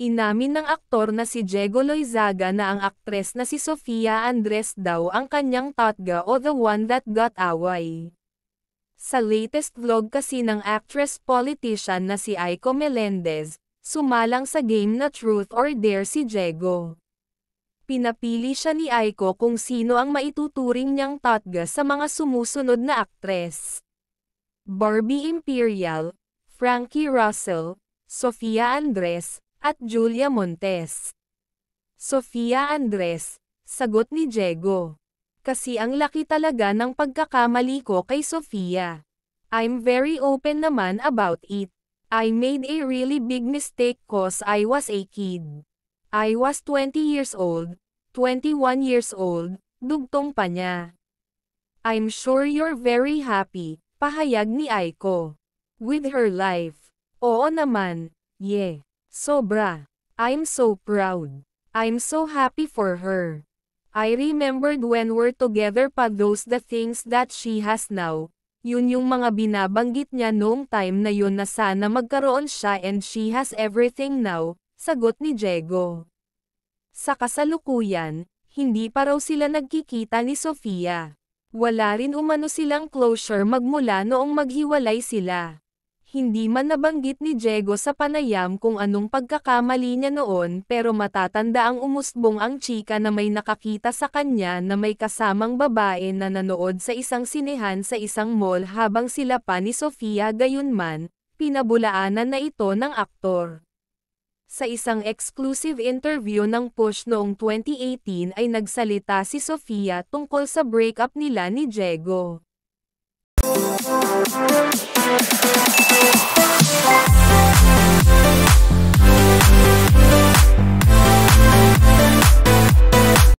Inamin ng aktor na si Diego Loizaga na ang aktres na si Sofia Andres daw ang kanyang tatga o the one that got away. Sa latest vlog kasi ng actress-politician na si Aiko Melendez, sumalang sa game na Truth or Dare si Diego. Pinapili siya ni Aiko kung sino ang maituturing niyang tatga sa mga sumusunod na aktres. Barbie Imperial, Frankie Russell, Sofia Andres, at Julia Montes. Sofia Andres, sagot ni Diego. Kasi ang laki talaga ng pagkakamali ko kay Sofia. I'm very open naman about it. I made a really big mistake cause I was a kid. I was 20 years old, 21 years old, dugtong pa niya. I'm sure you're very happy, pahayag ni Aiko. With her life. Oo naman, yeah. Sobra. I'm so proud. I'm so happy for her. I remembered when we're together pa those the things that she has now. Yun yung mga binabanggit niya noong time na yun na sana magkaroon siya and she has everything now, sagot ni Diego. Sa kasalukuyan, hindi pa raw sila nagkikita ni Sofia. Wala rin umano silang closure magmula noong maghiwalay sila. Hindi man nabanggit ni Diego sa panayam kung anong pagkakamali niya noon pero matatanda ang umusbong ang chika na may nakakita sa kanya na may kasamang babae na nanood sa isang sinehan sa isang mall habang sila pa ni Sofia gayunman, pinabulaanan na ito ng aktor. Sa isang exclusive interview ng Push noong 2018 ay nagsalita si Sofia tungkol sa breakup nila ni Diego. Thank you.